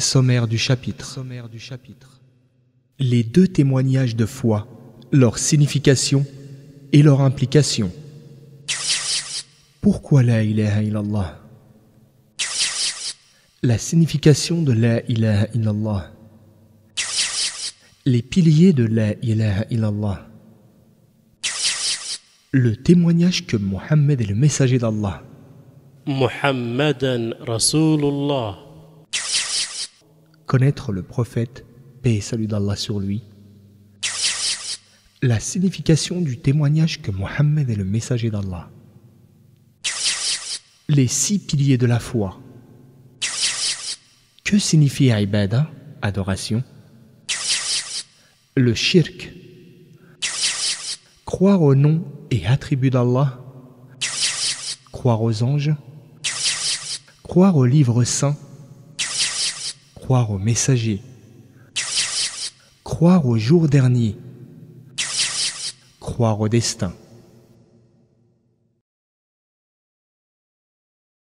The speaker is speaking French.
Sommaire du chapitre. du chapitre. Les deux témoignages de foi, leur signification et leur implication. Pourquoi la ilaha illallah La signification de la ilaha illallah. Les piliers de la ilaha illallah. Le témoignage que Mohammed est le messager d'Allah. Muhammadan Rasulullah connaître le prophète, paix et salut d'Allah sur lui. La signification du témoignage que Mohammed est le messager d'Allah. Les six piliers de la foi. Que signifie Aïbada? adoration Le shirk. Croire au nom et attribut d'Allah. Croire aux anges. Croire au livre saint croire aux messagers, croire au jour dernier, croire au destin.